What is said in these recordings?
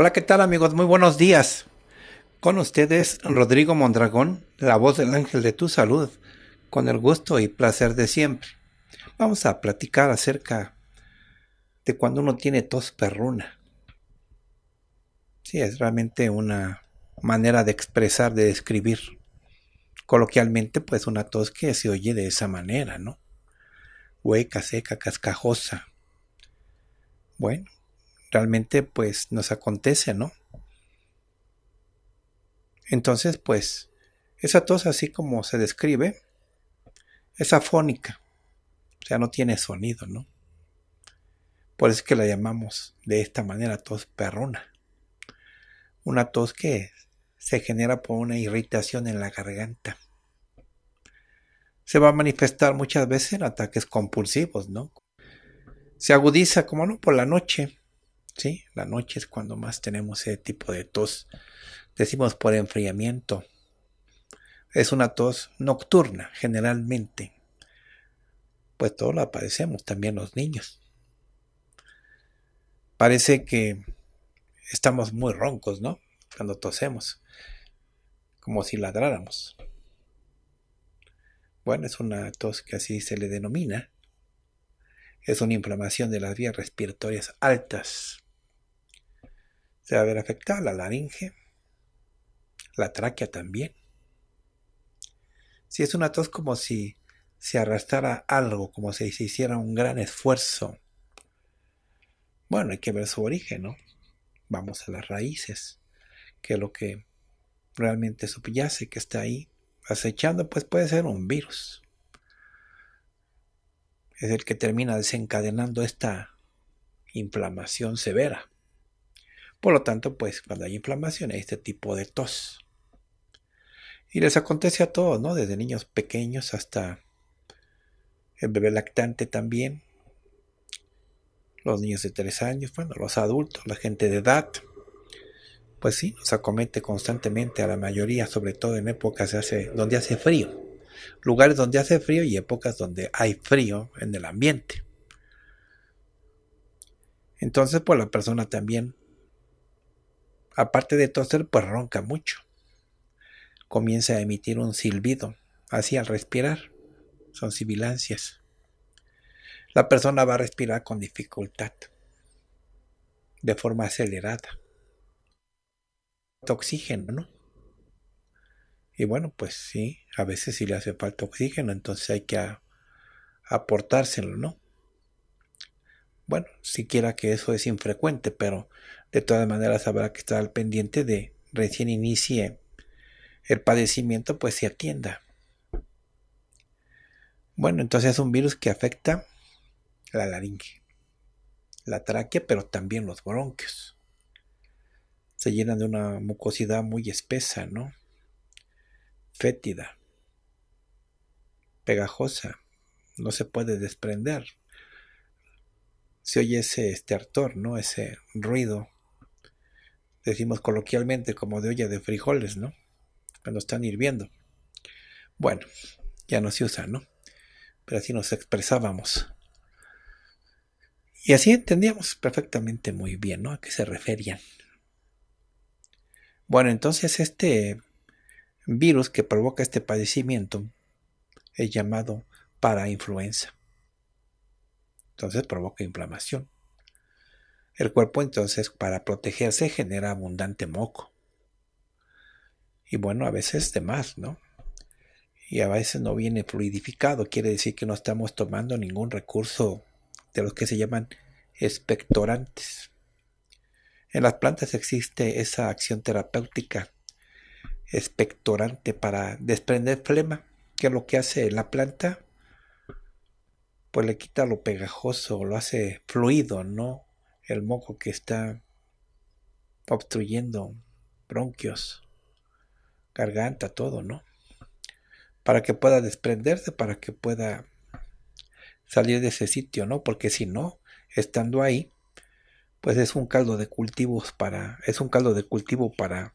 Hola, ¿qué tal amigos? Muy buenos días. Con ustedes Rodrigo Mondragón, la voz del ángel de tu salud, con el gusto y placer de siempre. Vamos a platicar acerca de cuando uno tiene tos perruna. Sí, es realmente una manera de expresar, de describir. Coloquialmente, pues una tos que se oye de esa manera, ¿no? Hueca, seca, cascajosa. Bueno, realmente pues nos acontece, ¿no? Entonces pues esa tos así como se describe es afónica, o sea, no tiene sonido, ¿no? Por eso es que la llamamos de esta manera tos perrona. Una tos que se genera por una irritación en la garganta. Se va a manifestar muchas veces en ataques compulsivos, ¿no? Se agudiza, como no, por la noche, la noche es cuando más tenemos ese tipo de tos. Decimos por enfriamiento. Es una tos nocturna, generalmente. Pues todos la padecemos, también los niños. Parece que estamos muy roncos, ¿no? Cuando tosemos, como si ladráramos Bueno, es una tos que así se le denomina. Es una inflamación de las vías respiratorias altas. Se haber a afectada la laringe, la tráquea también. Si es una tos como si se arrastrara algo, como si se hiciera un gran esfuerzo. Bueno, hay que ver su origen, ¿no? Vamos a las raíces, que lo que realmente subyace, que está ahí acechando, pues puede ser un virus. Es el que termina desencadenando esta inflamación severa. Por lo tanto, pues cuando hay inflamación hay este tipo de tos. Y les acontece a todos, ¿no? Desde niños pequeños hasta el bebé lactante también. Los niños de 3 años, bueno, los adultos, la gente de edad. Pues sí, nos acomete constantemente a la mayoría, sobre todo en épocas donde hace frío. Lugares donde hace frío y épocas donde hay frío en el ambiente. Entonces, pues la persona también aparte de toser, pues ronca mucho. Comienza a emitir un silbido, así al respirar. Son sibilancias. La persona va a respirar con dificultad, de forma acelerada. Oxígeno, ¿no? Y bueno, pues sí, a veces sí le hace falta oxígeno, entonces hay que aportárselo, ¿no? Bueno, siquiera que eso es infrecuente, pero de todas maneras, habrá que estar al pendiente de recién inicie el padecimiento, pues se atienda. Bueno, entonces es un virus que afecta la laringe, la tráquea, pero también los bronquios. Se llenan de una mucosidad muy espesa, ¿no? Fétida, pegajosa, no se puede desprender. Se oye ese estertor, ¿no? Ese ruido decimos coloquialmente, como de olla de frijoles, ¿no? Cuando están hirviendo. Bueno, ya no se usa, ¿no? Pero así nos expresábamos. Y así entendíamos perfectamente muy bien, ¿no? A qué se referían. Bueno, entonces este virus que provoca este padecimiento es llamado para influenza. Entonces provoca inflamación. El cuerpo entonces para protegerse genera abundante moco. Y bueno, a veces de más, ¿no? Y a veces no viene fluidificado, quiere decir que no estamos tomando ningún recurso de los que se llaman expectorantes. En las plantas existe esa acción terapéutica expectorante para desprender flema, que es lo que hace la planta, pues le quita lo pegajoso, lo hace fluido, no el moco que está obstruyendo bronquios, garganta, todo, ¿no? Para que pueda desprenderse, para que pueda salir de ese sitio, ¿no? Porque si no, estando ahí, pues es un caldo de cultivos para, es un caldo de cultivo para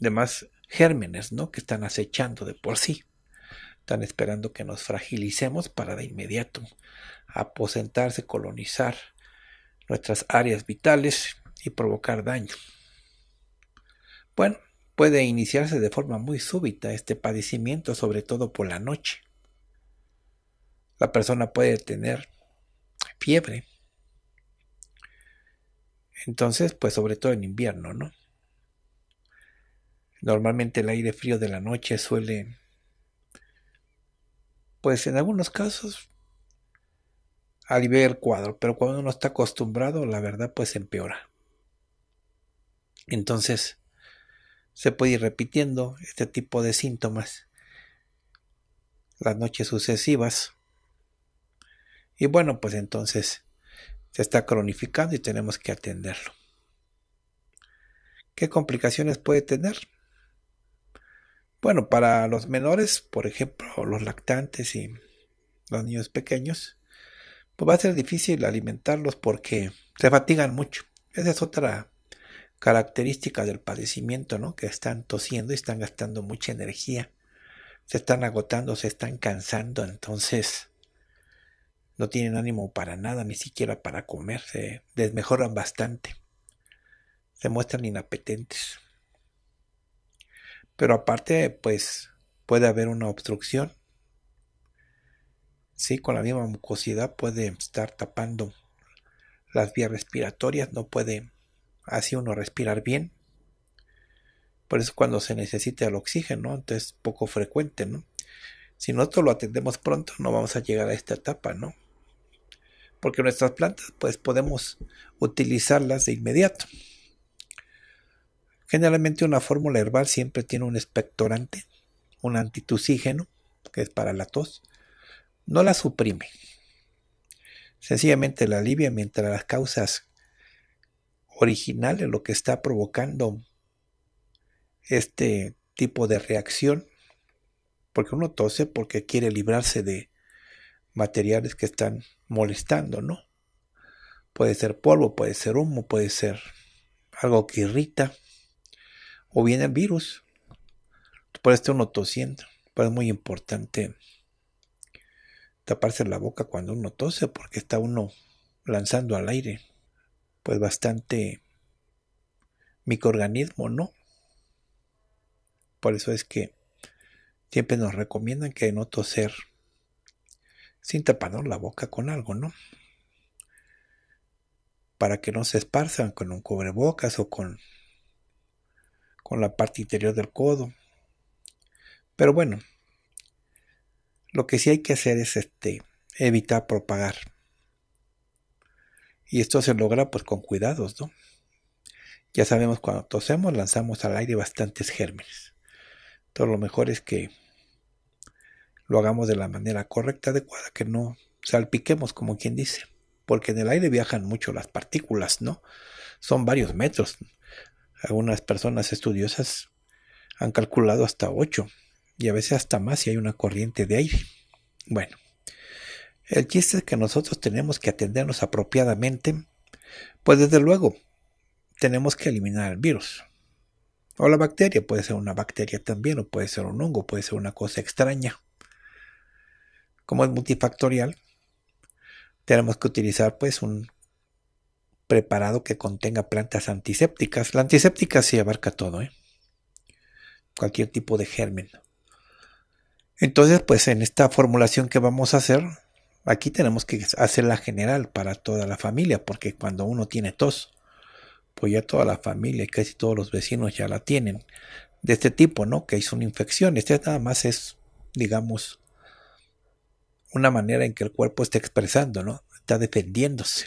demás gérmenes, ¿no? Que están acechando de por sí. Están esperando que nos fragilicemos para de inmediato aposentarse, colonizar nuestras áreas vitales y provocar daño. Bueno, puede iniciarse de forma muy súbita este padecimiento, sobre todo por la noche. La persona puede tener fiebre. Entonces, pues sobre todo en invierno, ¿no? Normalmente el aire frío de la noche suele, pues en algunos casos, al el cuadro, pero cuando uno está acostumbrado, la verdad, pues empeora. Entonces, se puede ir repitiendo este tipo de síntomas las noches sucesivas. Y bueno, pues entonces se está cronificando y tenemos que atenderlo. ¿Qué complicaciones puede tener? Bueno, para los menores, por ejemplo, los lactantes y los niños pequeños, pues va a ser difícil alimentarlos porque se fatigan mucho. Esa es otra característica del padecimiento, ¿no? Que están tosiendo y están gastando mucha energía. Se están agotando, se están cansando, entonces no tienen ánimo para nada, ni siquiera para comer, se desmejoran bastante. Se muestran inapetentes. Pero aparte, pues puede haber una obstrucción ¿sí? con la misma mucosidad puede estar tapando las vías respiratorias, no puede así uno respirar bien. Por eso cuando se necesita el oxígeno, entonces poco frecuente, ¿no? Si nosotros lo atendemos pronto, no vamos a llegar a esta etapa, ¿no? Porque nuestras plantas, pues podemos utilizarlas de inmediato. Generalmente una fórmula herbal siempre tiene un expectorante, un antitusígeno, que es para la tos, no la suprime. Sencillamente la alivia mientras las causas originales, lo que está provocando este tipo de reacción, porque uno tose porque quiere librarse de materiales que están molestando, ¿no? Puede ser polvo, puede ser humo, puede ser algo que irrita, o bien el virus. Por esto uno tosiendo, pero es muy importante taparse la boca cuando uno tose porque está uno lanzando al aire pues bastante microorganismo, ¿no? Por eso es que siempre nos recomiendan que no toser sin tapar la boca con algo, ¿no? Para que no se esparzan con un cubrebocas o con, con la parte interior del codo. Pero bueno, lo que sí hay que hacer es este, evitar propagar. Y esto se logra pues con cuidados, ¿no? Ya sabemos cuando tosemos lanzamos al aire bastantes gérmenes. Todo lo mejor es que lo hagamos de la manera correcta, adecuada, que no salpiquemos como quien dice. Porque en el aire viajan mucho las partículas, ¿no? Son varios metros. Algunas personas estudiosas han calculado hasta 8 y a veces hasta más si hay una corriente de aire. Bueno, el chiste es que nosotros tenemos que atendernos apropiadamente, pues desde luego tenemos que eliminar el virus. O la bacteria, puede ser una bacteria también, o puede ser un hongo, puede ser una cosa extraña. Como es multifactorial, tenemos que utilizar pues un preparado que contenga plantas antisépticas. La antiséptica sí abarca todo, ¿eh? cualquier tipo de germen. Entonces, pues en esta formulación que vamos a hacer, aquí tenemos que hacerla general para toda la familia, porque cuando uno tiene tos, pues ya toda la familia y casi todos los vecinos ya la tienen de este tipo, ¿no? Que es una infección. Este nada más es, digamos, una manera en que el cuerpo está expresando, ¿no? Está defendiéndose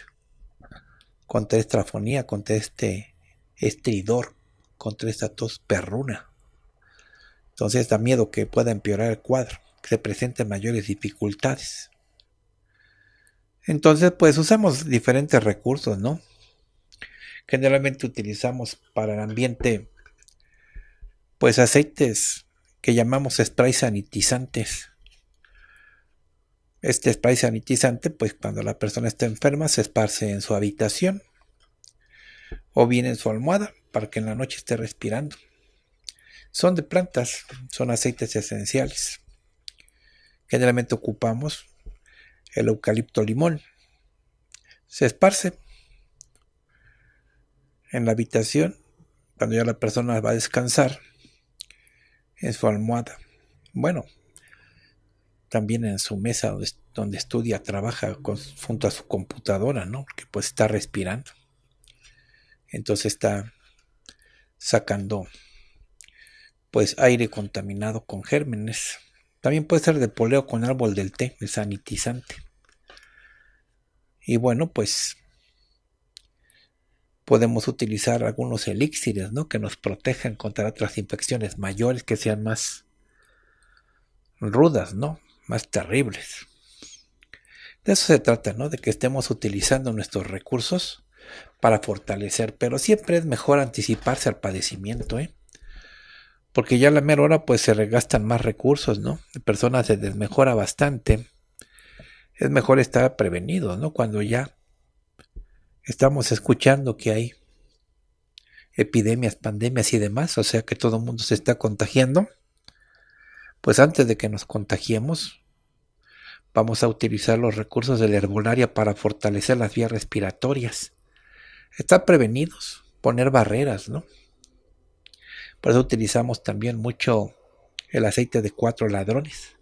contra esta afonía, contra este estridor, contra esta tos perruna. Entonces da miedo que pueda empeorar el cuadro, que se presenten mayores dificultades. Entonces, pues usamos diferentes recursos, ¿no? Generalmente utilizamos para el ambiente, pues aceites que llamamos spray sanitizantes. Este spray sanitizante, pues cuando la persona está enferma, se esparce en su habitación o bien en su almohada para que en la noche esté respirando son de plantas, son aceites esenciales. Generalmente ocupamos el eucalipto limón. Se esparce en la habitación cuando ya la persona va a descansar en su almohada. Bueno, también en su mesa donde, estudia, trabaja junto a su computadora, ¿no? Que pues está respirando. Entonces está sacando pues aire contaminado con gérmenes. También puede ser de poleo con árbol del té, el sanitizante. Y bueno, pues podemos utilizar algunos elixires, ¿no? Que nos protejan contra otras infecciones mayores que sean más rudas, ¿no? Más terribles. De eso se trata, ¿no? De que estemos utilizando nuestros recursos para fortalecer, pero siempre es mejor anticiparse al padecimiento, ¿eh? porque ya a la mera hora pues se regastan más recursos, ¿no? La persona se desmejora bastante. Es mejor estar prevenido, ¿no? Cuando ya estamos escuchando que hay epidemias, pandemias y demás, o sea que todo el mundo se está contagiando, pues antes de que nos contagiemos, vamos a utilizar los recursos de la herbolaria para fortalecer las vías respiratorias. Estar prevenidos, poner barreras, ¿no? Por eso utilizamos también mucho el aceite de cuatro ladrones.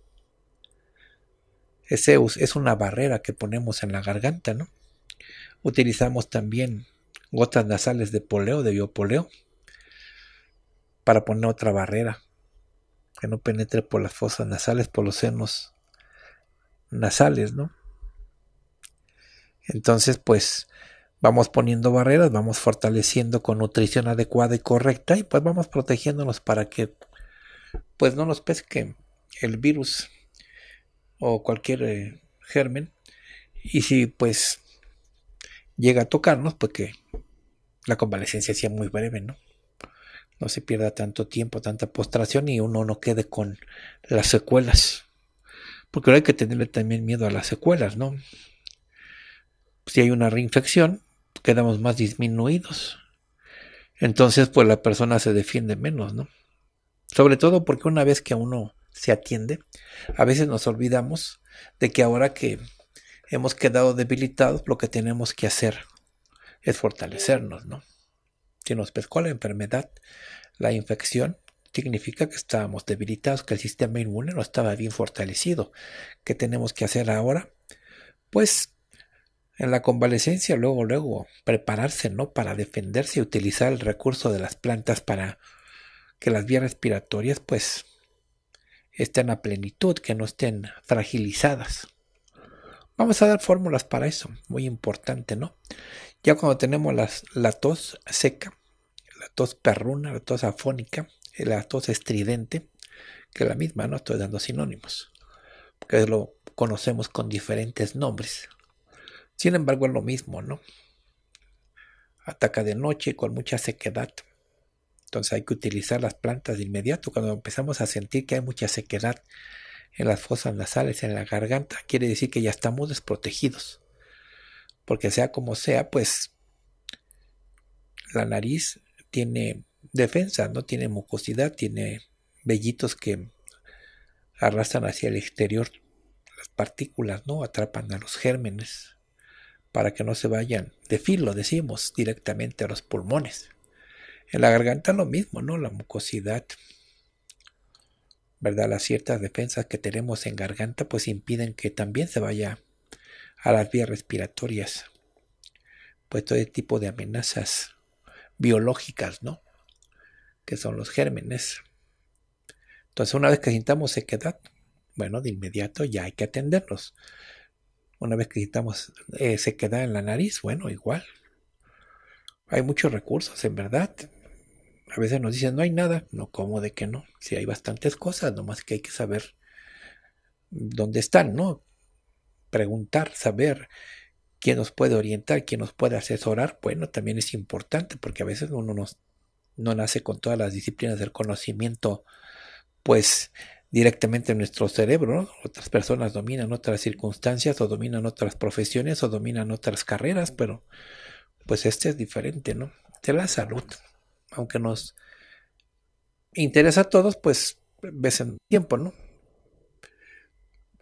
Ese es una barrera que ponemos en la garganta, ¿no? Utilizamos también gotas nasales de poleo, de biopoleo, para poner otra barrera que no penetre por las fosas nasales, por los senos nasales, ¿no? Entonces, pues, Vamos poniendo barreras, vamos fortaleciendo con nutrición adecuada y correcta y pues vamos protegiéndonos para que pues no nos pesque el virus o cualquier eh, germen y si pues llega a tocarnos pues que la convalecencia sea muy breve, ¿no? No se pierda tanto tiempo, tanta postración y uno no quede con las secuelas. Porque hay que tenerle también miedo a las secuelas, ¿no? Si hay una reinfección, quedamos más disminuidos. Entonces, pues la persona se defiende menos, ¿no? Sobre todo porque una vez que a uno se atiende, a veces nos olvidamos de que ahora que hemos quedado debilitados, lo que tenemos que hacer es fortalecernos, ¿no? Si nos pescó la enfermedad, la infección, significa que estábamos debilitados, que el sistema inmune no estaba bien fortalecido. ¿Qué tenemos que hacer ahora? Pues en la convalecencia, luego, luego, prepararse, ¿no? Para defenderse y utilizar el recurso de las plantas para que las vías respiratorias, pues, estén a plenitud, que no estén fragilizadas. Vamos a dar fórmulas para eso, muy importante, ¿no? Ya cuando tenemos la tos seca, la tos perruna, la tos afónica, la tos estridente, que es la misma, no estoy dando sinónimos, porque lo conocemos con diferentes nombres. Sin embargo, es lo mismo, ¿no? Ataca de noche con mucha sequedad. Entonces hay que utilizar las plantas de inmediato. Cuando empezamos a sentir que hay mucha sequedad en las fosas nasales, en la garganta, quiere decir que ya estamos desprotegidos. Porque sea como sea, pues la nariz tiene defensa, no tiene mucosidad, tiene vellitos que arrastran hacia el exterior las partículas, ¿no? Atrapan a los gérmenes para que no se vayan de filo, decimos, directamente a los pulmones. En la garganta lo mismo, ¿no? La mucosidad, ¿verdad? Las ciertas defensas que tenemos en garganta pues impiden que también se vaya a las vías respiratorias. Pues todo este tipo de amenazas biológicas, ¿no? Que son los gérmenes. Entonces una vez que sintamos sequedad, bueno, de inmediato ya hay que atenderlos. Una vez que quitamos eh, se queda en la nariz, bueno, igual. Hay muchos recursos, en verdad. A veces nos dicen, no hay nada. No, ¿cómo de que no? Si hay bastantes cosas, nomás que hay que saber dónde están, ¿no? Preguntar, saber quién nos puede orientar, quién nos puede asesorar, bueno, también es importante porque a veces uno nos, no nace con todas las disciplinas del conocimiento, pues directamente en nuestro cerebro. ¿no? Otras personas dominan otras circunstancias o dominan otras profesiones o dominan otras carreras, pero pues este es diferente, ¿no? De la salud, aunque nos interesa a todos, pues ves en tiempo, ¿no?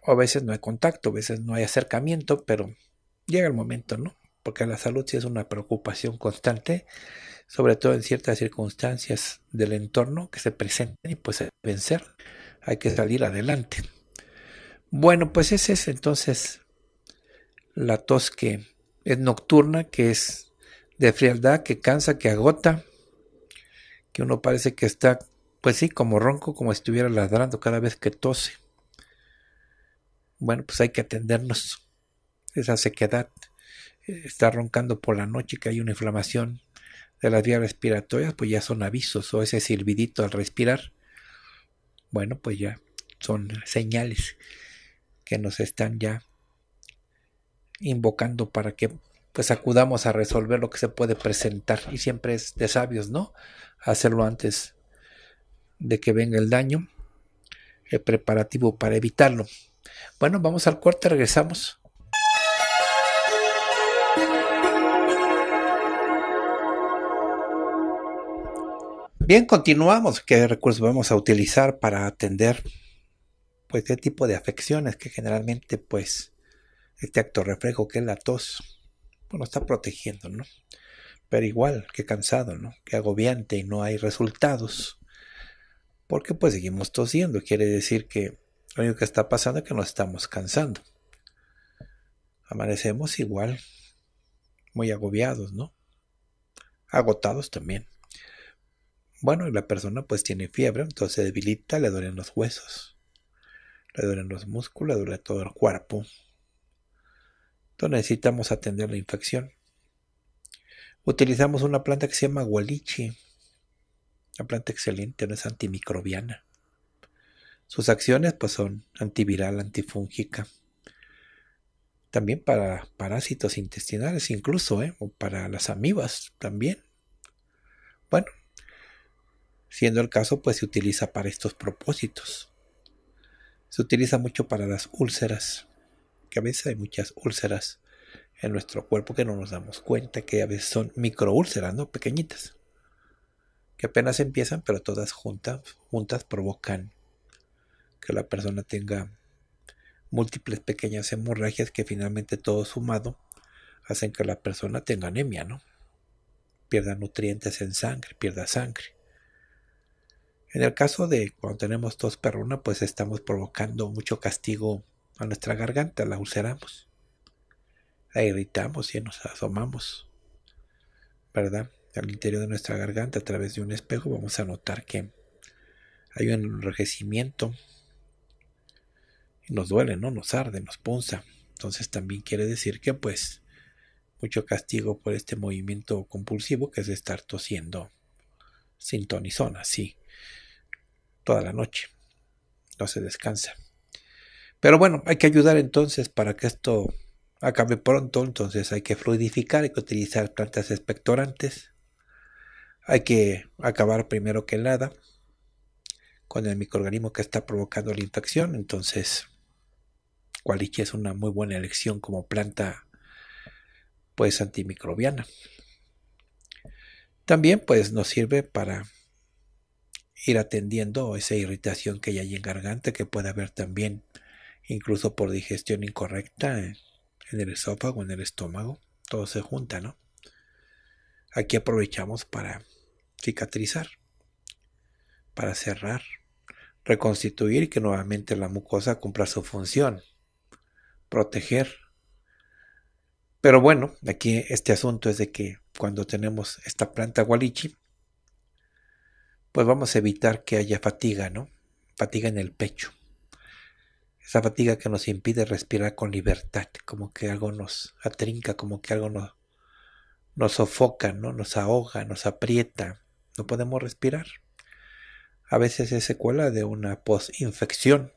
O a veces no hay contacto, a veces no hay acercamiento, pero llega el momento, ¿no? Porque la salud sí es una preocupación constante, sobre todo en ciertas circunstancias del entorno que se presentan y pues vencer hay que salir adelante. Bueno, pues esa es entonces la tos que es nocturna, que es de frialdad, que cansa, que agota, que uno parece que está, pues sí, como ronco, como estuviera ladrando cada vez que tose. Bueno, pues hay que atendernos esa sequedad. Eh, está roncando por la noche, que hay una inflamación de las vías respiratorias, pues ya son avisos o ese silbidito al respirar bueno, pues ya son señales que nos están ya invocando para que pues acudamos a resolver lo que se puede presentar. Y siempre es de sabios, ¿no? Hacerlo antes de que venga el daño, el preparativo para evitarlo. Bueno, vamos al cuarto regresamos. Bien, continuamos. ¿Qué recursos vamos a utilizar para atender pues qué tipo de afecciones que generalmente pues este acto reflejo que es la tos bueno está protegiendo, ¿no? Pero igual, qué cansado, ¿no? Qué agobiante y no hay resultados. Porque pues seguimos tosiendo, quiere decir que lo único que está pasando es que nos estamos cansando. Amanecemos igual, muy agobiados, ¿no? Agotados también. Bueno, la persona pues tiene fiebre, entonces se debilita, le duelen los huesos, le duelen los músculos, le duele todo el cuerpo. Entonces necesitamos atender la infección. Utilizamos una planta que se llama gualichi, una planta excelente, no es antimicrobiana. Sus acciones pues son antiviral, antifúngica. También para parásitos intestinales incluso, ¿eh? o para las amibas también. Bueno, Siendo el caso, pues se utiliza para estos propósitos. Se utiliza mucho para las úlceras, que a veces hay muchas úlceras en nuestro cuerpo que no nos damos cuenta, que a veces son microúlceras, ¿no? Pequeñitas, que apenas empiezan, pero todas juntas, juntas provocan que la persona tenga múltiples pequeñas hemorragias que finalmente todo sumado hacen que la persona tenga anemia, ¿no? Pierda nutrientes en sangre, pierda sangre. En el caso de cuando tenemos tos perruna, pues estamos provocando mucho castigo a nuestra garganta, la ulceramos, la irritamos y nos asomamos, ¿verdad? Al interior de nuestra garganta a través de un espejo vamos a notar que hay un enrojecimiento y nos duele, ¿no? Nos arde, nos punza. Entonces también quiere decir que pues mucho castigo por este movimiento compulsivo que es estar tosiendo sintonizón ¿sí? toda la noche. No se descansa. Pero bueno, hay que ayudar entonces para que esto acabe pronto. Entonces hay que fluidificar, hay que utilizar plantas expectorantes. Hay que acabar primero que nada con el microorganismo que está provocando la infección. Entonces, que es una muy buena elección como planta pues antimicrobiana. También pues nos sirve para ir atendiendo esa irritación que hay en garganta que puede haber también incluso por digestión incorrecta eh, en el esófago, en el estómago, todo se junta, ¿no? Aquí aprovechamos para cicatrizar, para cerrar, reconstituir y que nuevamente la mucosa cumpla su función, proteger. Pero bueno, aquí este asunto es de que cuando tenemos esta planta gualichi, pues vamos a evitar que haya fatiga, ¿no? Fatiga en el pecho. Esa fatiga que nos impide respirar con libertad, como que algo nos atrinca, como que algo nos, nos sofoca, ¿no? Nos ahoga, nos aprieta. No podemos respirar. A veces es secuela de una posinfección.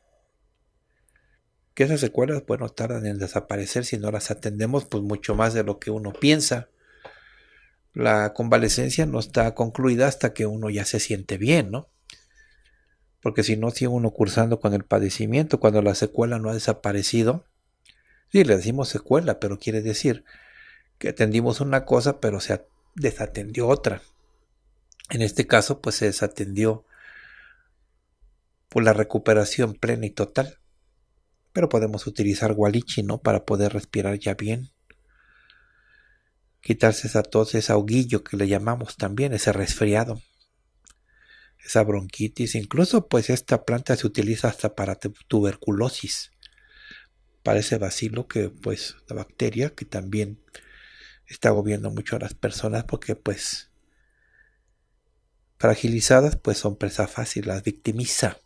Que esas secuelas, bueno, tardan en desaparecer si no las atendemos, pues mucho más de lo que uno piensa la convalecencia no está concluida hasta que uno ya se siente bien, ¿no? Porque si no, sigue uno cursando con el padecimiento, cuando la secuela no ha desaparecido, sí, le decimos secuela, pero quiere decir que atendimos una cosa, pero se desatendió otra. En este caso, pues se desatendió por la recuperación plena y total. Pero podemos utilizar gualichi, ¿no? Para poder respirar ya bien quitarse esa tos, ese ahoguillo que le llamamos también, ese resfriado, esa bronquitis. Incluso pues esta planta se utiliza hasta para tuberculosis, para ese vacilo que pues la bacteria que también está agobiando mucho a las personas porque pues fragilizadas pues son presa fácil, las victimiza.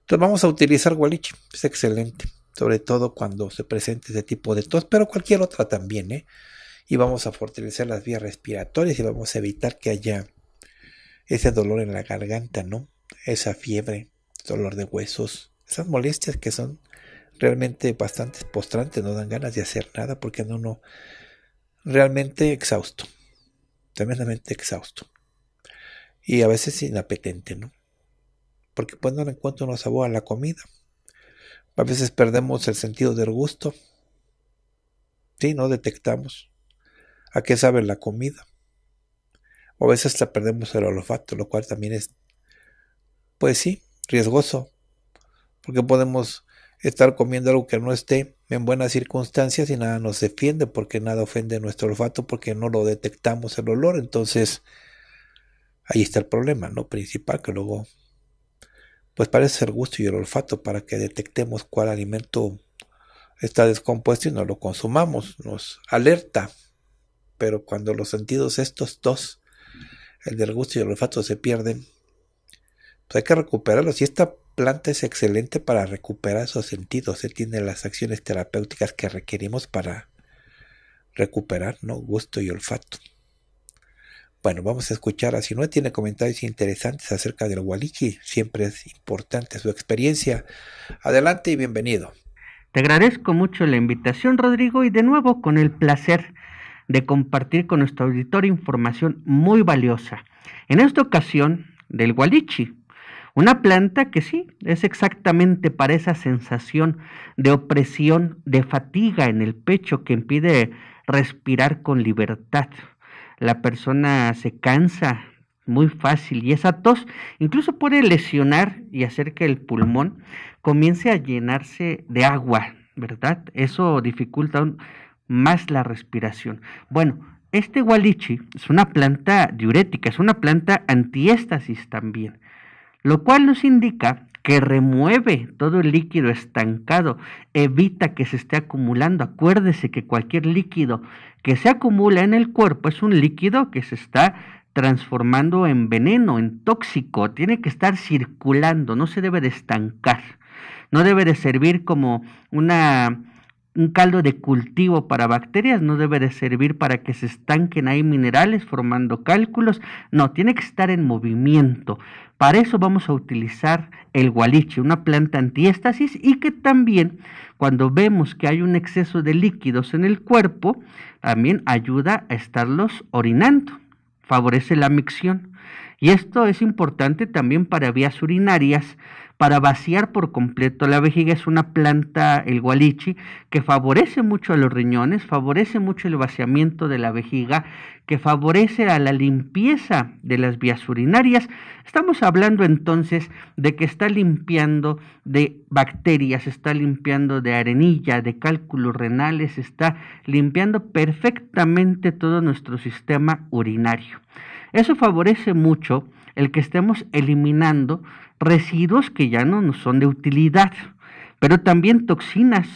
Entonces vamos a utilizar gualiche, es excelente, sobre todo cuando se presente ese tipo de tos, pero cualquier otra también, ¿eh? y vamos a fortalecer las vías respiratorias y vamos a evitar que haya ese dolor en la garganta, ¿no? Esa fiebre, dolor de huesos, esas molestias que son realmente bastante postrantes, no dan ganas de hacer nada porque anda uno realmente exhausto, tremendamente exhausto y a veces inapetente, ¿no? Porque pues no le encuentro un sabor a la comida. A veces perdemos el sentido del gusto. Sí, no detectamos a qué sabe la comida. O a veces la perdemos el olfato, lo cual también es, pues sí, riesgoso, porque podemos estar comiendo algo que no esté en buenas circunstancias y nada nos defiende, porque nada ofende nuestro olfato, porque no lo detectamos el olor. Entonces, ahí está el problema, ¿no? Principal, que luego, pues parece el gusto y el olfato para que detectemos cuál alimento está descompuesto y no lo consumamos, nos alerta pero cuando los sentidos estos dos, el del gusto y el olfato, se pierden, pues hay que recuperarlos. Y esta planta es excelente para recuperar esos sentidos. Tiene las acciones terapéuticas que requerimos para recuperar ¿no? gusto y olfato. Bueno, vamos a escuchar a no Tiene comentarios interesantes acerca del Waliki. Siempre es importante su experiencia. Adelante y bienvenido. Te agradezco mucho la invitación, Rodrigo, y de nuevo con el placer de compartir con nuestro auditorio información muy valiosa. En esta ocasión, del gualichi, una planta que sí, es exactamente para esa sensación de opresión, de fatiga en el pecho que impide respirar con libertad. La persona se cansa muy fácil y esa tos incluso puede lesionar y hacer que el pulmón comience a llenarse de agua, ¿verdad? Eso dificulta un, más la respiración. Bueno, este gualichi es una planta diurética, es una planta antiéstasis también, lo cual nos indica que remueve todo el líquido estancado, evita que se esté acumulando. Acuérdese que cualquier líquido que se acumula en el cuerpo es un líquido que se está transformando en veneno, en tóxico, tiene que estar circulando, no se debe de estancar, no debe de servir como una un caldo de cultivo para bacterias no debe de servir para que se estanquen ahí minerales formando cálculos, no, tiene que estar en movimiento. Para eso vamos a utilizar el gualiche, una planta antiéstasis y que también cuando vemos que hay un exceso de líquidos en el cuerpo, también ayuda a estarlos orinando, favorece la micción. Y esto es importante también para vías urinarias, para vaciar por completo la vejiga. Es una planta, el gualichi, que favorece mucho a los riñones, favorece mucho el vaciamiento de la vejiga, que favorece a la limpieza de las vías urinarias. Estamos hablando entonces de que está limpiando de bacterias, está limpiando de arenilla, de cálculos renales, está limpiando perfectamente todo nuestro sistema urinario. Eso favorece mucho el que estemos eliminando residuos que ya no nos son de utilidad, pero también toxinas,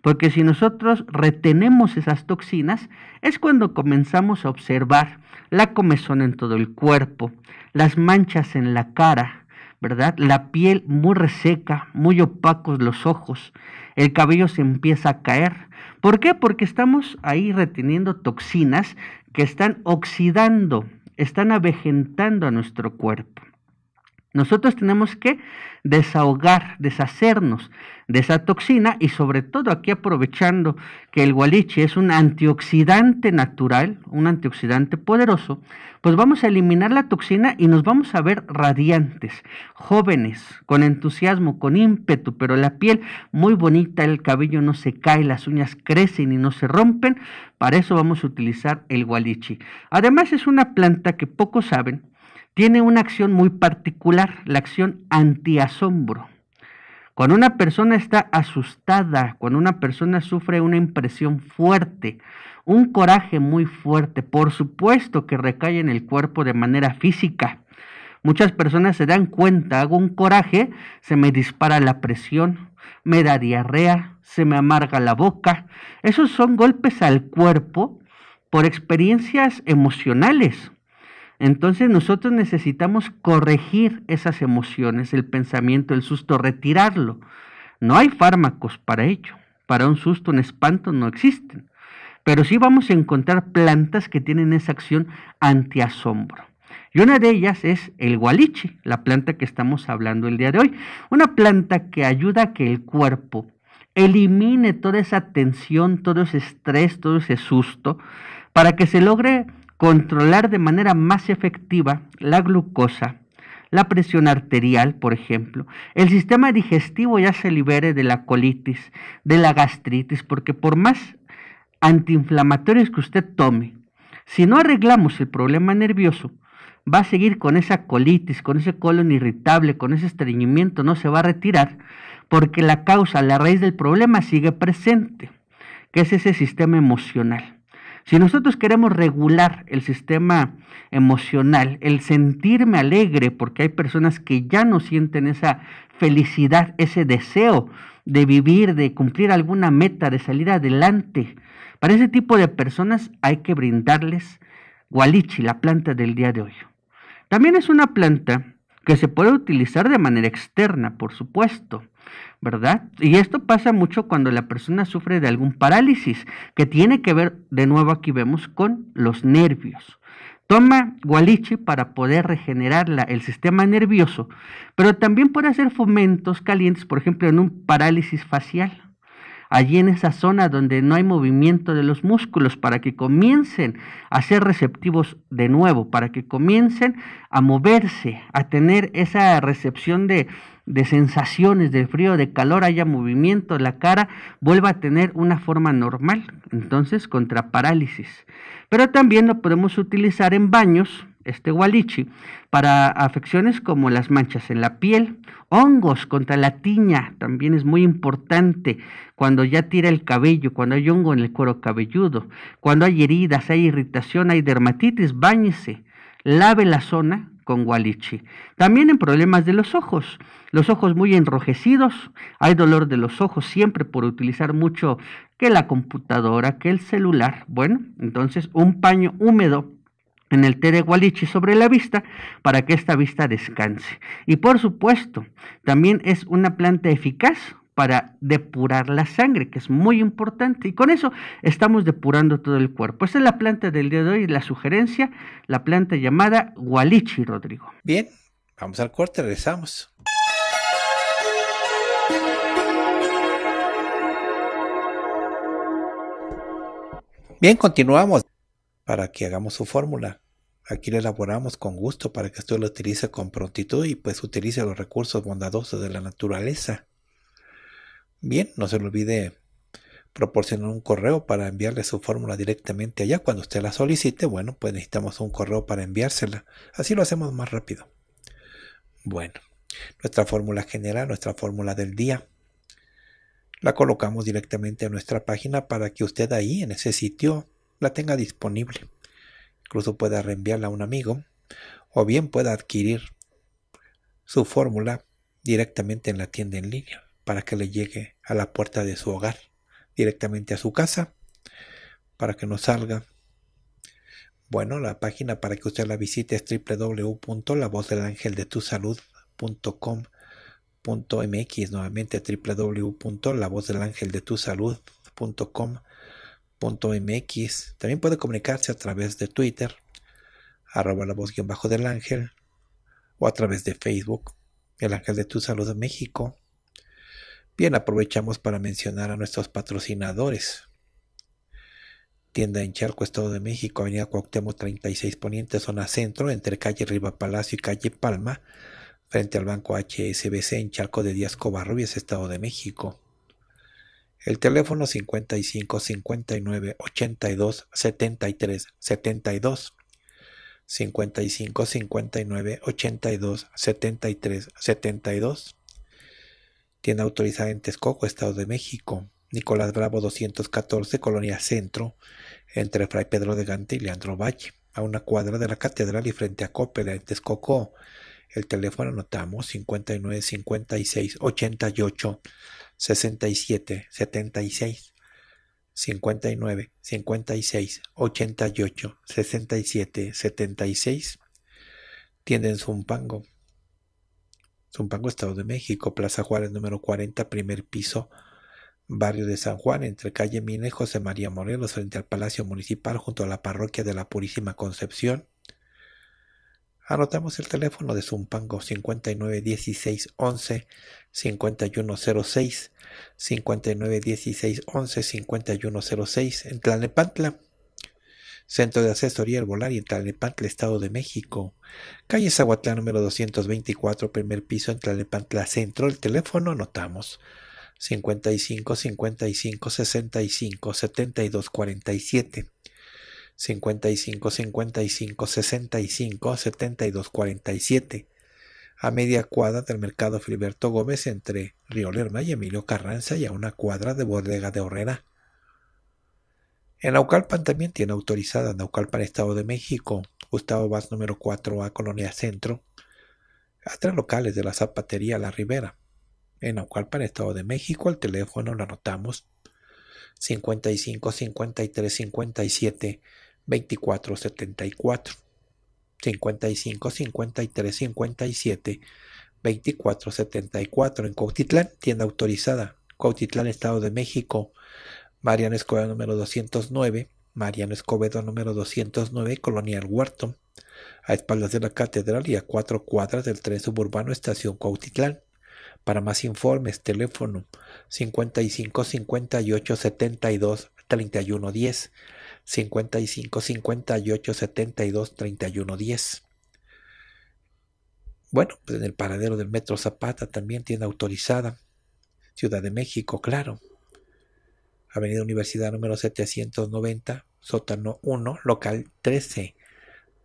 porque si nosotros retenemos esas toxinas es cuando comenzamos a observar la comezón en todo el cuerpo, las manchas en la cara, ¿verdad? La piel muy reseca, muy opacos los ojos, el cabello se empieza a caer. ¿Por qué? Porque estamos ahí reteniendo toxinas que están oxidando están avejentando a nuestro cuerpo. Nosotros tenemos que desahogar, deshacernos de esa toxina y sobre todo aquí aprovechando que el gualichi es un antioxidante natural, un antioxidante poderoso, pues vamos a eliminar la toxina y nos vamos a ver radiantes, jóvenes, con entusiasmo, con ímpetu, pero la piel muy bonita, el cabello no se cae, las uñas crecen y no se rompen, para eso vamos a utilizar el gualichi. Además es una planta que pocos saben, tiene una acción muy particular, la acción antiasombro. Cuando una persona está asustada, cuando una persona sufre una impresión fuerte, un coraje muy fuerte, por supuesto que recae en el cuerpo de manera física. Muchas personas se dan cuenta, hago un coraje, se me dispara la presión, me da diarrea, se me amarga la boca. Esos son golpes al cuerpo por experiencias emocionales. Entonces nosotros necesitamos corregir esas emociones, el pensamiento, el susto, retirarlo. No hay fármacos para ello. Para un susto, un espanto no existen. Pero sí vamos a encontrar plantas que tienen esa acción anti-asombro. Y una de ellas es el gualiche, la planta que estamos hablando el día de hoy. Una planta que ayuda a que el cuerpo elimine toda esa tensión, todo ese estrés, todo ese susto, para que se logre controlar de manera más efectiva la glucosa, la presión arterial, por ejemplo. El sistema digestivo ya se libere de la colitis, de la gastritis, porque por más antiinflamatorios que usted tome, si no arreglamos el problema nervioso, va a seguir con esa colitis, con ese colon irritable, con ese estreñimiento, no se va a retirar, porque la causa, la raíz del problema sigue presente, que es ese sistema emocional. Si nosotros queremos regular el sistema emocional, el sentirme alegre, porque hay personas que ya no sienten esa felicidad, ese deseo de vivir, de cumplir alguna meta, de salir adelante, para ese tipo de personas hay que brindarles gualichi, la planta del día de hoy. También es una planta que se puede utilizar de manera externa, por supuesto, ¿verdad? Y esto pasa mucho cuando la persona sufre de algún parálisis, que tiene que ver, de nuevo aquí vemos, con los nervios. Toma gualiche para poder regenerar el sistema nervioso, pero también puede hacer fomentos calientes, por ejemplo, en un parálisis facial allí en esa zona donde no hay movimiento de los músculos, para que comiencen a ser receptivos de nuevo, para que comiencen a moverse, a tener esa recepción de, sensaciones de frío, de calor, haya movimiento, la cara vuelva a tener una forma normal, entonces contra parálisis. Pero también lo podemos utilizar en baños este gualichi, para afecciones como las manchas en la piel, hongos contra la tiña, también es muy importante cuando ya tira el cabello, cuando hay hongo en el cuero cabelludo, cuando hay heridas, hay irritación, hay dermatitis, báñese, lave la zona con gualichi. También en problemas de los ojos, los ojos muy enrojecidos, hay dolor de los ojos siempre por utilizar mucho que la computadora, que el celular. Bueno, entonces un paño húmedo en el té de Gualichi sobre la vista para que esta vista descanse. Y por supuesto, también es una planta eficaz para depurar la sangre, que es muy importante. Y con eso estamos depurando todo el cuerpo. Esta es la planta del día de hoy, la sugerencia, la planta llamada Gualichi, Rodrigo. Bien, vamos al corte, regresamos. Bien, continuamos para que hagamos su fórmula. Aquí le elaboramos con gusto para que usted lo utilice con prontitud y pues utilice los recursos bondadosos de la naturaleza. Bien, no se le olvide proporcionar un correo para enviarle su fórmula directamente allá. Cuando usted la solicite, bueno, pues necesitamos un correo para enviársela. Así lo hacemos más rápido. Bueno, nuestra fórmula general, nuestra fórmula del día, la colocamos directamente en nuestra página para que usted ahí, en ese sitio, la tenga disponible incluso pueda reenviarla a un amigo, o bien pueda adquirir su fórmula directamente en la tienda en línea para que le llegue a la puerta de su hogar, directamente a su casa, para que no salga. Bueno, la página para que usted la visite es www.lavozdelangeldetusalud.com.mx, nuevamente www.lavozdelangeldetusalud.com también puede comunicarse a través de Twitter, arroba la voz del ángel, o a través de Facebook, el ángel de tu salud de México. Bien, aprovechamos para mencionar a nuestros patrocinadores. Tienda en Charco, Estado de México, Avenida Cuauhtémoc 36 Poniente, zona centro, entre calle Riva Palacio y calle Palma, frente al Banco HSBC en Charco de Díaz Covarrubias, Estado de México. El teléfono 55 59 82 73 72. 55 59 82 73 72. Tiene autorizada en Texcoco, Estado de México. Nicolás Bravo 214, Colonia Centro, entre Fray Pedro de Gante y Leandro Valle, a una cuadra de la catedral y frente a Coppela, en Texcoco. El teléfono anotamos 59 56 88 67, 76, 59, 56, 88, 67, 76. Tienen Zumpango. Zumpango, Estado de México, Plaza Juárez número 40, primer piso, barrio de San Juan, entre calle Mine, José María Morelos, frente al Palacio Municipal, junto a la parroquia de la Purísima Concepción Anotamos el teléfono de Zumpango 59 11 5106 59 11 5106 en Tlalnepantla. Centro de Asesoría Herbolar y en Tlalnepantla, Estado de México. Calle Zahuatlán, número 224, primer piso en Tlalnepantla Centro. El teléfono anotamos 55 55 65 72 47. 55 55 65 72 47 a media cuadra del mercado Filiberto Gómez entre Río Lerma y Emilio Carranza y a una cuadra de Bodega de Orrera. En Naucalpan también tiene autorizada Naucalpan Estado de México, Gustavo Vaz número 4A Colonia Centro, a tres locales de la Zapatería La Ribera. En Naucalpan Estado de México el teléfono lo anotamos 55 53 57 2474. 55, 53, 57, 24, 74. En Cuautitlán, tienda autorizada. Cuautitlán, Estado de México. Mariano Escobedo número 209. Mariano Escobedo número 209, Colonia El Huerto. A espaldas de la catedral y a cuatro cuadras del tren suburbano Estación Cuautitlán. Para más informes, teléfono 55 58 72 31 10. 55 58 72 31 10. Bueno, pues en el paradero del Metro Zapata también tiene autorizada. Ciudad de México, claro. Avenida Universidad número 790, sótano 1, local 13.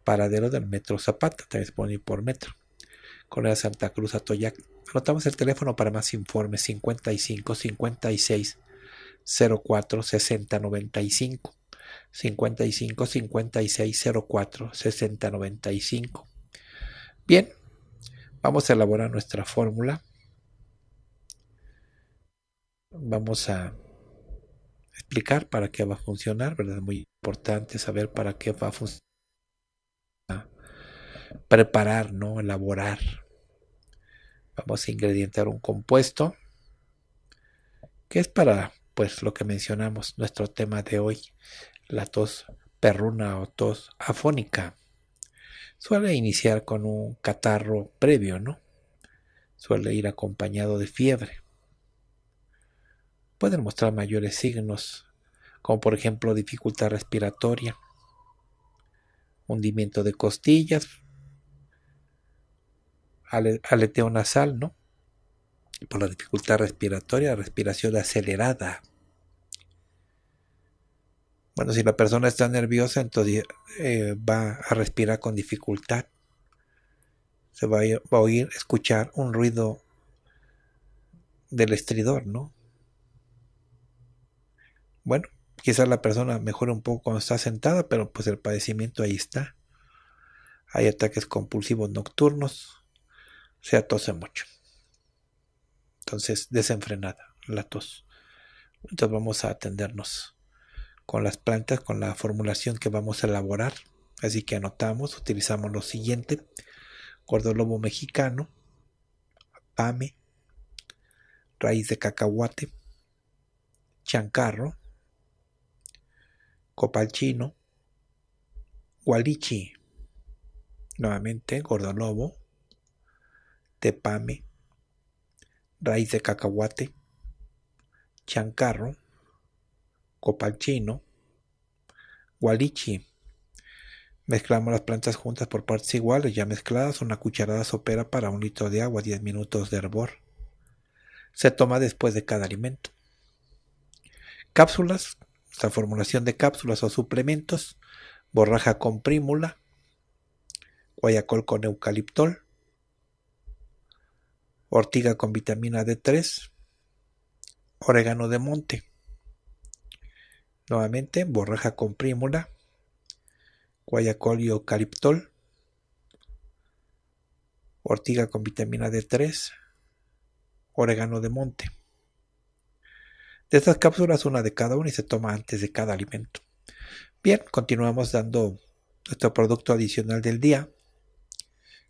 Paradero del Metro Zapata, también se por metro. Correa Santa Cruz, Atoyac. Anotamos el teléfono para más informes 55 56 04 60 95. 55 56 04 60 95. Bien, vamos a elaborar nuestra fórmula. Vamos a explicar para qué va a funcionar, ¿verdad? Muy importante saber para qué va a funcionar. Preparar, ¿no? Elaborar. Vamos a ingredientar un compuesto que es para, pues, lo que mencionamos, nuestro tema de hoy, la tos perruna o tos afónica. Suele iniciar con un catarro previo, ¿no? Suele ir acompañado de fiebre. Pueden mostrar mayores signos, como por ejemplo dificultad respiratoria, hundimiento de costillas, aleteo nasal, ¿no? Por la dificultad respiratoria, respiración acelerada, bueno, si la persona está nerviosa, entonces eh, va a respirar con dificultad. Se va a, va a oír, escuchar un ruido del estridor, ¿no? Bueno, quizás la persona mejore un poco cuando está sentada, pero pues el padecimiento ahí está. Hay ataques compulsivos nocturnos. Se atose mucho. Entonces, desenfrenada la tos. Entonces vamos a atendernos con las plantas, con la formulación que vamos a elaborar. Así que anotamos, utilizamos lo siguiente: Gordolobo mexicano, pame, raíz de cacahuate, chancarro, copal chino, gualichi, nuevamente gordolobo, tepame, raíz de cacahuate, chancarro, Copalchino, gualichi. Mezclamos las plantas juntas por partes iguales, ya mezcladas, una cucharada sopera para un litro de agua, 10 minutos de hervor. Se toma después de cada alimento. Cápsulas, esta formulación de cápsulas o suplementos, borraja con prímula, guayacol con eucaliptol, ortiga con vitamina D3, orégano de monte. Nuevamente, borraja con prímula, guayacol y eucaliptol, ortiga con vitamina D3, orégano de monte. De estas cápsulas, una de cada una y se toma antes de cada alimento. Bien, continuamos dando nuestro producto adicional del día,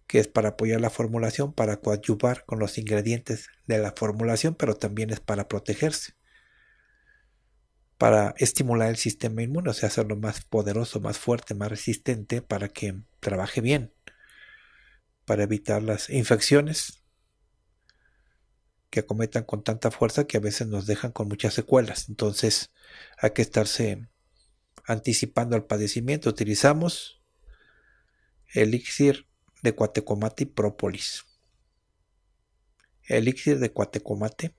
que es para apoyar la formulación, para coadyuvar con los ingredientes de la formulación, pero también es para protegerse para estimular el sistema inmune, o sea, hacerlo más poderoso, más fuerte, más resistente para que trabaje bien, para evitar las infecciones que acometan con tanta fuerza que a veces nos dejan con muchas secuelas. Entonces hay que estarse anticipando al padecimiento. Utilizamos elixir de cuatecomate y própolis. Elixir de cuatecomate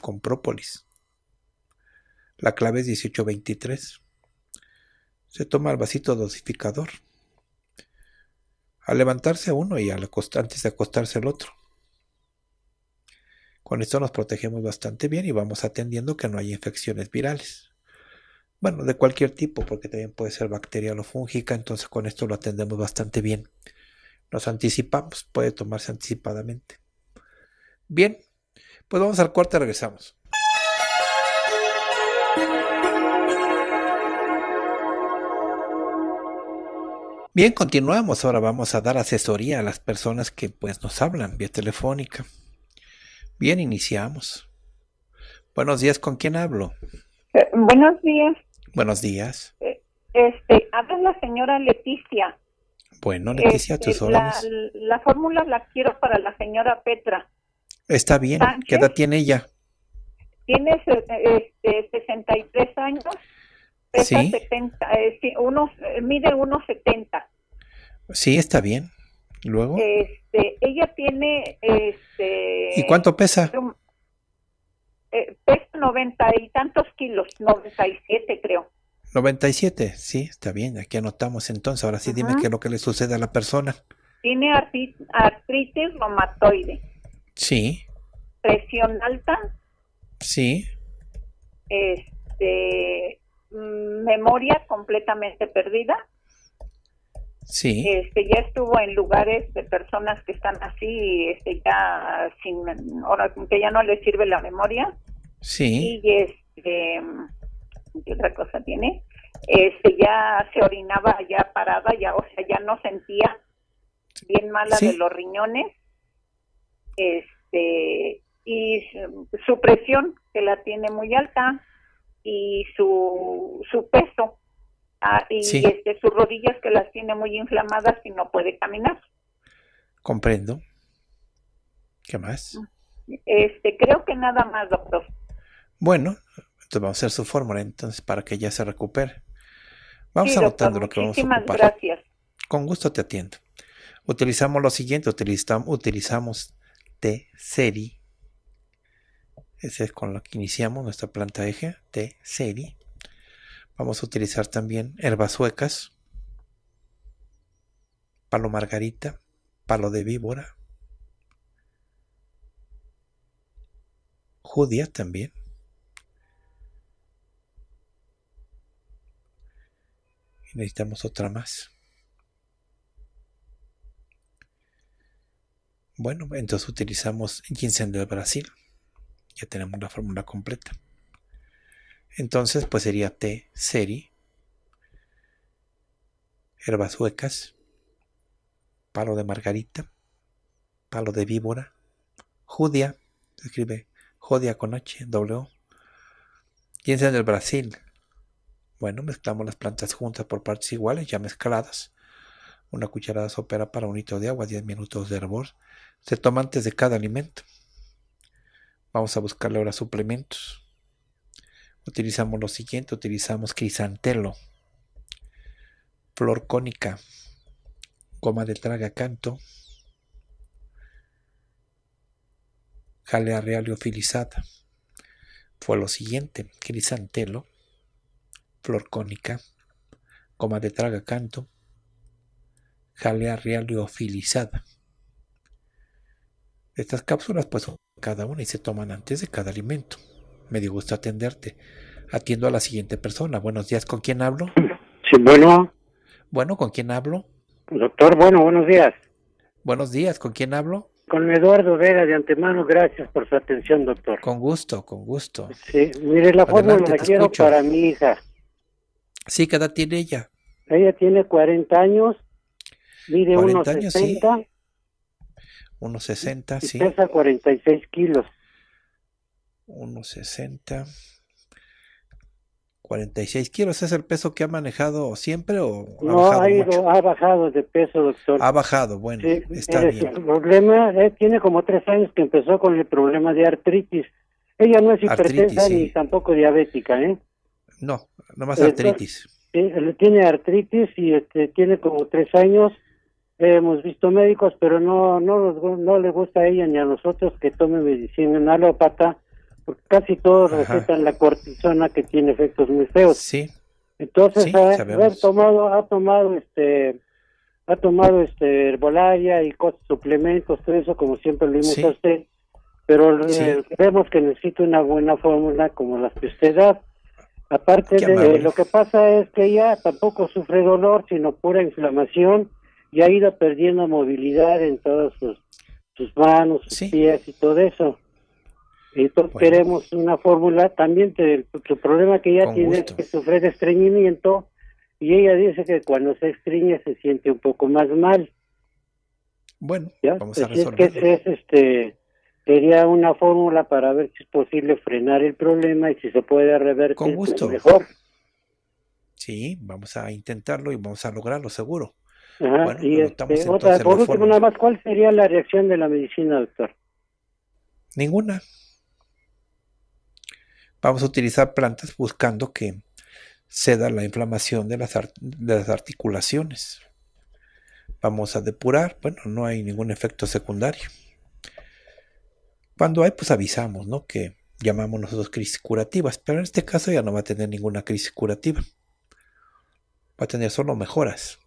con própolis la clave es 1823. Se toma el vasito dosificador. Al levantarse uno y antes de acostarse el otro. Con esto nos protegemos bastante bien y vamos atendiendo que no hay infecciones virales. Bueno, de cualquier tipo, porque también puede ser bacteria o fúngica, entonces con esto lo atendemos bastante bien. Nos anticipamos, puede tomarse anticipadamente. Bien, pues vamos al cuarto, y regresamos. Bien, continuamos. Ahora vamos a dar asesoría a las personas que pues nos hablan vía telefónica. Bien, iniciamos. Buenos días, ¿con quién hablo? Eh, buenos días. Buenos días. Eh, este, habla la señora Leticia. Bueno, Leticia, tus este, La, fórmula la quiero para la señora Petra. Está bien. queda ¿Qué edad tiene ella? tienes eh, este, 63 años, sí. Eh, eh, mide unos 70. Sí, está bien. Luego. Este, ella tiene. Este, ¿Y cuánto pesa? pesa 90 y tantos kilos, 97 creo. 97, sí, está bien, aquí anotamos entonces. Ahora sí, dime qué es lo que le sucede a la persona. Tiene artritis reumatoide. Sí. Presión alta. Sí. Este, mm, memoria completamente perdida. Sí. Este, ya estuvo en lugares de personas que están así, este, ya sin, que ya no les sirve la memoria. Sí. Y este, otra cosa tiene? Este, ya se orinaba ya parada, ya, o sea, ya no sentía bien mala de los riñones. Este, y su presión, que la tiene muy alta, y su, su peso, ah, y este, sus rodillas que las tiene muy inflamadas y no puede caminar. Comprendo. ¿Qué más? Este, creo que nada más, doctor. Bueno, entonces vamos a hacer su fórmula entonces para que ya se recupere. Vamos anotando lo que vamos a ocupar. gracias. Con gusto te atiendo. Utilizamos lo siguiente, utilizamos, utilizamos t serie ese es con lo que iniciamos nuestra planta eje de serie. Vamos a utilizar también herbas suecas, palo margarita, palo de víbora, judía también. necesitamos otra más. Bueno, entonces utilizamos ginseng del Brasil. Ya tenemos la fórmula completa. Entonces, pues sería T seri, herbas huecas, palo de margarita, palo de víbora, judia, se escribe jodia con H, W, en del Brasil. Bueno, mezclamos las plantas juntas por partes iguales, ya mezcladas. Una cucharada sopera para un litro de agua, 10 minutos de hervor. Se toma antes de cada alimento. Vamos a buscarle ahora suplementos. Utilizamos lo siguiente, utilizamos crisantelo, flor cónica, goma de tragacanto, jalea real liofilizada. Fue lo siguiente, crisantelo, flor cónica, goma de tragacanto, jalea real liofilizada. Estas cápsulas pues son cada una y se toman antes de cada alimento. Me dio gusto atenderte. Atiendo a la siguiente persona. Buenos días, ¿con quién hablo? Sí, bueno. Bueno, ¿con quién hablo? Doctor, bueno, buenos días. Buenos días, ¿con quién hablo? Con Eduardo Vera, de antemano, gracias por su atención, doctor. Con gusto, con gusto. Sí, mire, la foto la quiero para mi hija. Sí, ¿qué edad tiene ella? Ella tiene 40 años, mide unos unos 60, sí. Pesa 46 kilos. Unos 60. 46 kilos es el peso que ha manejado siempre o ha no, bajado ha, mucho? ha bajado de peso, doctor. Ha bajado, bueno, está bien. El problema, eh, tiene como tres años que empezó con el problema de artritis. Ella no es hipertensa ni tampoco diabética, ¿eh? No, nomás artritis. tiene artritis y este, tiene como tres años hemos visto médicos, pero no no no le gusta a ella ni a nosotros que tome medicina en alópata, porque casi todos recetan la cortisona que tiene efectos muy feos. Sí. Entonces ha, tomado ha tomado este ha tomado este herbolaria y suplementos, todo eso como siempre lo hemos usted, pero vemos que necesita una buena fórmula como las que usted da. Aparte de lo que pasa es que ella tampoco sufre dolor, sino pura inflamación y ha ido perdiendo movilidad en todas sus, sus manos, sus pies y todo eso. Entonces queremos una fórmula también, Su problema que ya tiene es que sufre estreñimiento y ella dice que cuando se estreña se siente un poco más mal. Bueno, vamos a resolverlo. que este, sería una fórmula para ver si es posible frenar el problema y si se puede revertir pues, mejor. Sí, vamos a intentarlo y vamos a lograrlo seguro y este, otra, por último, más, ¿cuál sería la reacción de la medicina, doctor? Ninguna. Vamos a utilizar plantas buscando que ceda la inflamación de las, de las articulaciones. Vamos a depurar, bueno, no hay ningún efecto secundario. Cuando hay, pues avisamos, ¿no? Que llamamos nosotros crisis curativas, pero en este caso ya no va a tener ninguna crisis curativa. Va a tener solo mejoras.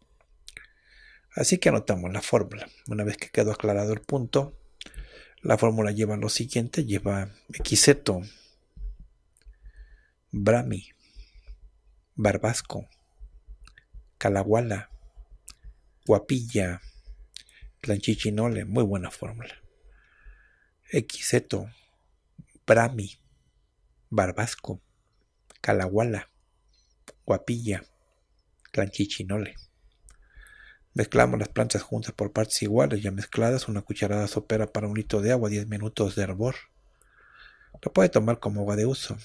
Así que anotamos la fórmula. Una vez que quedó aclarado el punto, la fórmula lleva lo siguiente, lleva Xeto, brami, Barbasco, Calahuala, Guapilla, Planchichinole, muy buena fórmula. Equiseto, brami, Barbasco, calaguala, Guapilla, Planchichinole. Mezclamos las planchas juntas por partes iguales, ya mezcladas, una cucharada sopera para un litro de agua, 10 minutos de hervor. Lo puede tomar como agua de uso.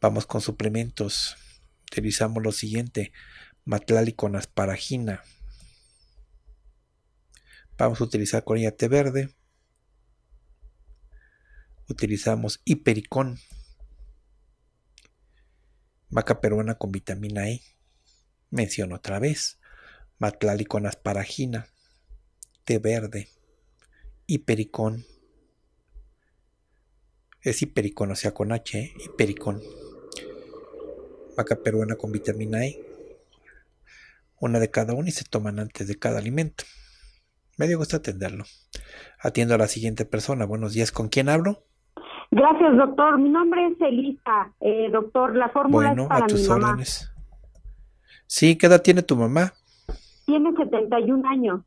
Vamos con suplementos. Utilizamos lo siguiente, matlali con asparagina. Vamos a utilizar con té verde. Utilizamos hipericón. Vaca peruana con vitamina E. Menciono otra vez matlali con asparagina, té verde, hipericón. Es hipericón, o sea, con H, ¿eh? hipericón. Vaca peruana con vitamina E. Una de cada una y se toman antes de cada alimento. Me dio gusto atenderlo. Atiendo a la siguiente persona. Buenos días, ¿con quién hablo? Gracias, doctor. Mi nombre es Elisa. Eh, doctor, la fórmula es para a tus Sí, ¿qué edad tiene tu mamá? Tiene 71 años.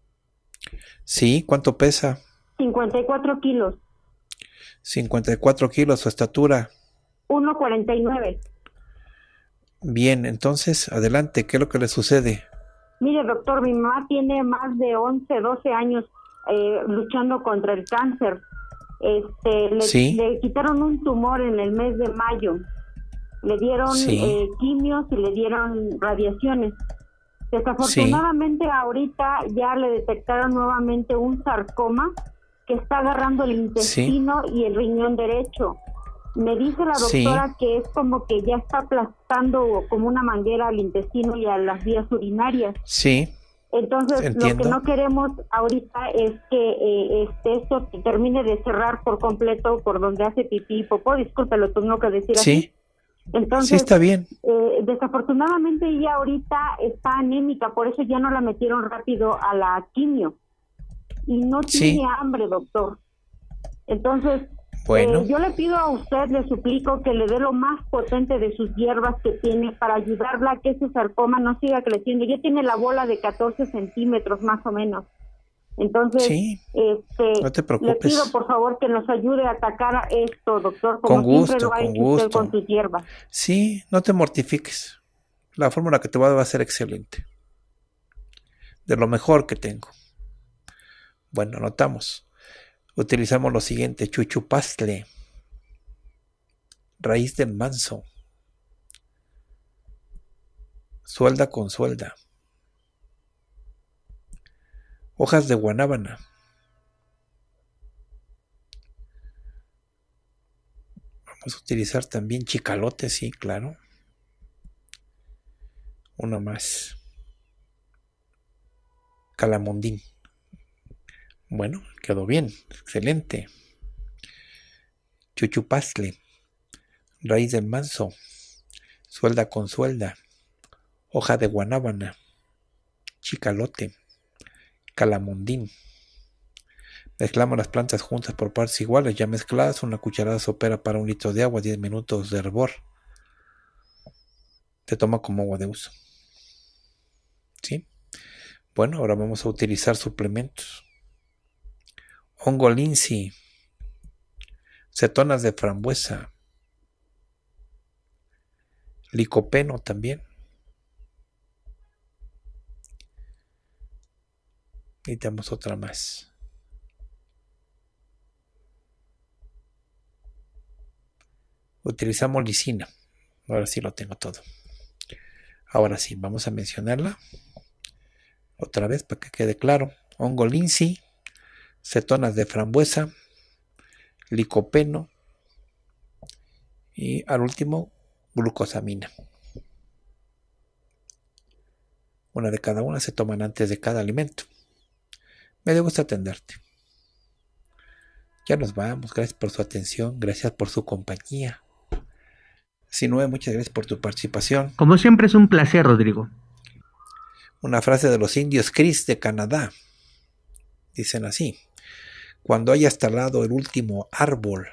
Sí, ¿cuánto pesa? 54 kilos. 54 kilos, su estatura. 1,49. Bien, entonces, adelante, ¿qué es lo que le sucede? Mire, doctor, mi mamá tiene más de 11, 12 años eh, luchando contra el cáncer. Este, le, ¿Sí? le, quitaron un tumor en el mes de mayo. Le dieron eh, quimios y le dieron radiaciones. Desafortunadamente ahorita ya le detectaron nuevamente un sarcoma que está agarrando el intestino y el riñón derecho. Me dice la doctora que es como que ya está aplastando como una manguera al intestino y a las vías urinarias. Sí. Entonces, lo que no queremos ahorita es que eh, este, esto termine de cerrar por completo por donde hace pipí y popó. Disculpe, lo tengo que decir así. Entonces, está bien. Eh, desafortunadamente ella ahorita está anémica, por eso ya no la metieron rápido a la quimio. Y no tiene hambre, doctor. Entonces, bueno. Eh, yo le pido a usted, le suplico que le dé lo más potente de sus hierbas que tiene para ayudarla a que su sarcoma no siga creciendo. Ya tiene la bola de 14 centímetros más o menos. Entonces, este, no te preocupes. le pido por favor que nos ayude a atacar esto, doctor, con gusto, siempre con su hierba. Sí, no te mortifiques. La fórmula que te voy a dar va a ser excelente. De lo mejor que tengo. Bueno, anotamos. Utilizamos lo siguiente, chuchu pastle, raíz de manso, suelda con suelda, Hojas de guanábana. Vamos a utilizar también chicalote, sí, claro. Una más. Calamondín. Bueno, quedó bien. Excelente. Chuchupastle. Raíz de manso. Suelda con suelda. Hoja de guanábana. Chicalote calamundín. Mezclamos las plantas juntas por partes iguales, ya mezcladas, una cucharada sopera para un litro de agua, 10 minutos de hervor. Te toma como agua de uso. ¿Sí? Bueno, ahora vamos a utilizar suplementos. Hongo cetonas de frambuesa, licopeno también. Necesitamos otra más. Utilizamos lisina. Ahora sí lo tengo todo. Ahora sí, vamos a mencionarla otra vez para que quede claro. Hongo linsi, cetonas de frambuesa, licopeno y al último glucosamina. Una de cada una se toman antes de cada alimento. Me dio gusto atenderte. Ya nos vamos. Gracias por su atención. Gracias por su compañía. Sinue, eh, muchas gracias por tu participación. Como siempre es un placer, Rodrigo. Una frase de los indios Chris de Canadá. Dicen así. Cuando hayas talado el último árbol,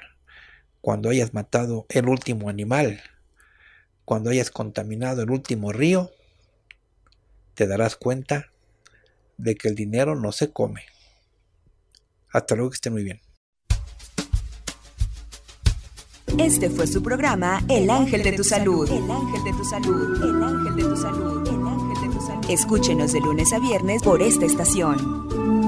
cuando hayas matado el último animal, cuando hayas contaminado el último río, te darás cuenta de que el dinero no se come. Hasta luego, que estén muy bien. Este fue su programa El Ángel de tu Salud. El Ángel de tu Salud. El Ángel de tu Salud. El Ángel de tu Salud. Escúchenos de lunes a viernes por esta estación.